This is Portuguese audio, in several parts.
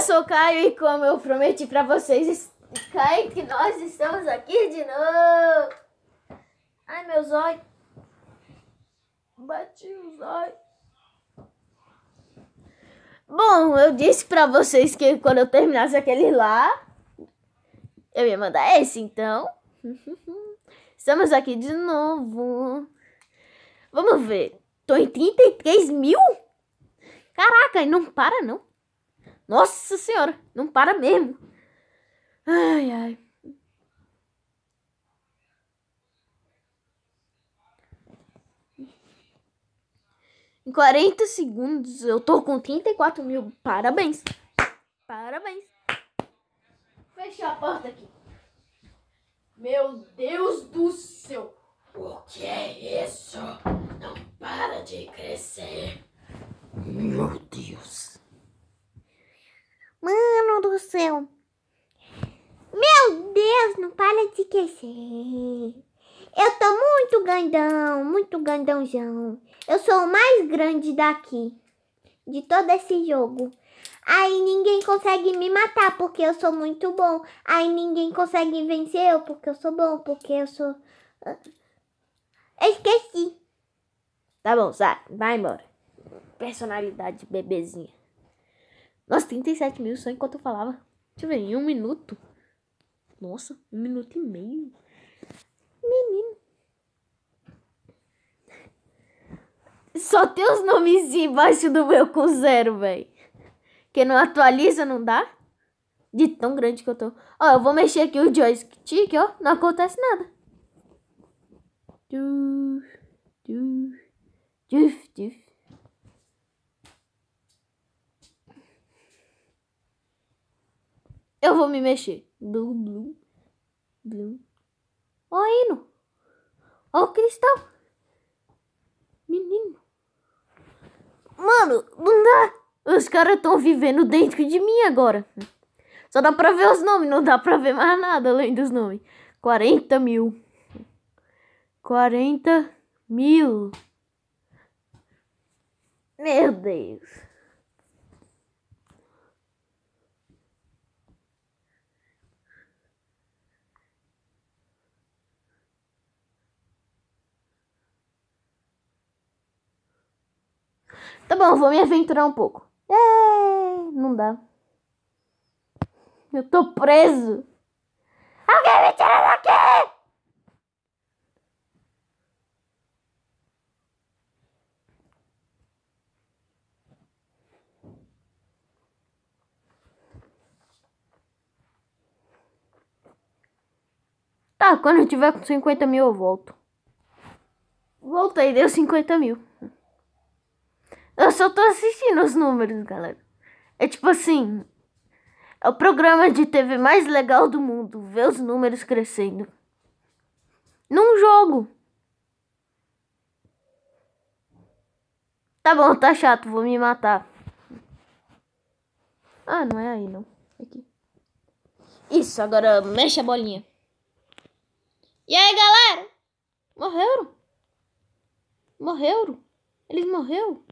eu sou o Caio e como eu prometi para vocês, Caio, que nós estamos aqui de novo. Ai, meus olhos, Bati os olhos. Bom, eu disse para vocês que quando eu terminasse aquele lá, eu ia mandar esse, então. Estamos aqui de novo. Vamos ver. Tô em 33 mil? Caraca, e não para não. Nossa senhora, não para mesmo. Ai, ai. Em 40 segundos eu tô com 34 mil. Parabéns. Parabéns. Fechei a porta aqui. Meu Deus do céu. O que é isso? Não para de crescer. Meu Deus céu. Meu Deus, não para de crescer. Eu tô muito grandão, muito grandãozão. Eu sou o mais grande daqui, de todo esse jogo. Aí ninguém consegue me matar porque eu sou muito bom. Aí ninguém consegue vencer eu porque eu sou bom, porque eu sou... Ah, eu esqueci. Tá bom, sai. Vai embora. Personalidade bebezinha. Nossa, 37 mil só enquanto eu falava. Deixa eu ver, em um minuto. Nossa, um minuto e meio. Menino. Só tem os nomes embaixo do meu com zero, velho. Que não atualiza, não dá? De tão grande que eu tô. Ó, eu vou mexer aqui o joystick, ó. Não acontece nada. Tchuf, tchuf, tchuf, tchuf. Eu vou me mexer. Blum, blum, blum. Ó, oh, hino. Ó, o oh, cristal. Menino. Mano, não dá. Os caras estão vivendo dentro de mim agora. Só dá pra ver os nomes, não dá pra ver mais nada além dos nomes. 40 mil. 40 mil. Meu Deus. Tá bom, vou me aventurar um pouco. É, não dá. Eu tô preso. Alguém me tira daqui! Tá, quando eu tiver com 50 mil eu volto. Voltei, deu 50 mil só tô assistindo os números, galera. É tipo assim. É o programa de TV mais legal do mundo. Ver os números crescendo. Num jogo. Tá bom, tá chato, vou me matar. Ah, não é aí não. É aqui. Isso, agora mexe a bolinha. E aí, galera? Morreram? Morreram? Eles morreram?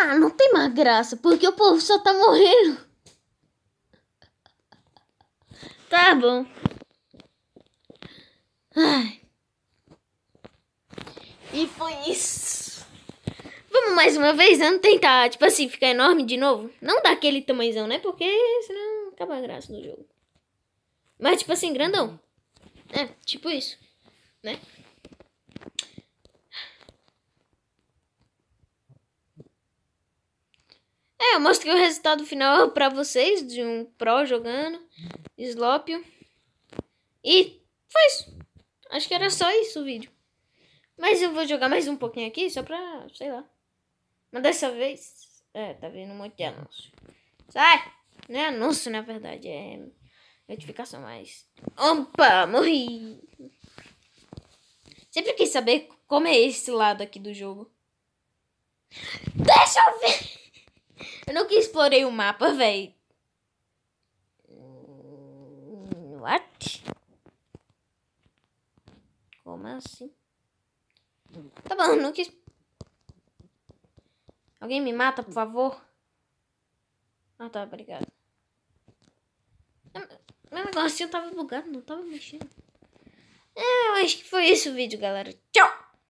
Ah, não tem mais graça, porque o povo só tá morrendo. Tá bom. Ai. E foi isso mais uma vez, não tentar, tipo assim, ficar enorme de novo. Não daquele tamanhozão, né? Porque senão acaba a graça do jogo. Mas, tipo assim, grandão. É, tipo isso, né? É, eu mostrei o resultado final pra vocês de um pro jogando, Slopio. E foi isso. Acho que era só isso o vídeo. Mas eu vou jogar mais um pouquinho aqui, só pra, sei lá. Mas dessa vez, é, tá vindo um monte de anúncio. Sai! Não é anúncio, na verdade, é notificação, mais. Opa, morri! Sempre quis saber como é esse lado aqui do jogo. Deixa eu ver! Eu nunca explorei o mapa, velho. Hum, what? Como assim? Tá bom, nunca explorei. Alguém me mata, por favor? Ah, tá, obrigado. Meu negocinho tava bugado, não tava mexendo. É, eu acho que foi esse o vídeo, galera. Tchau!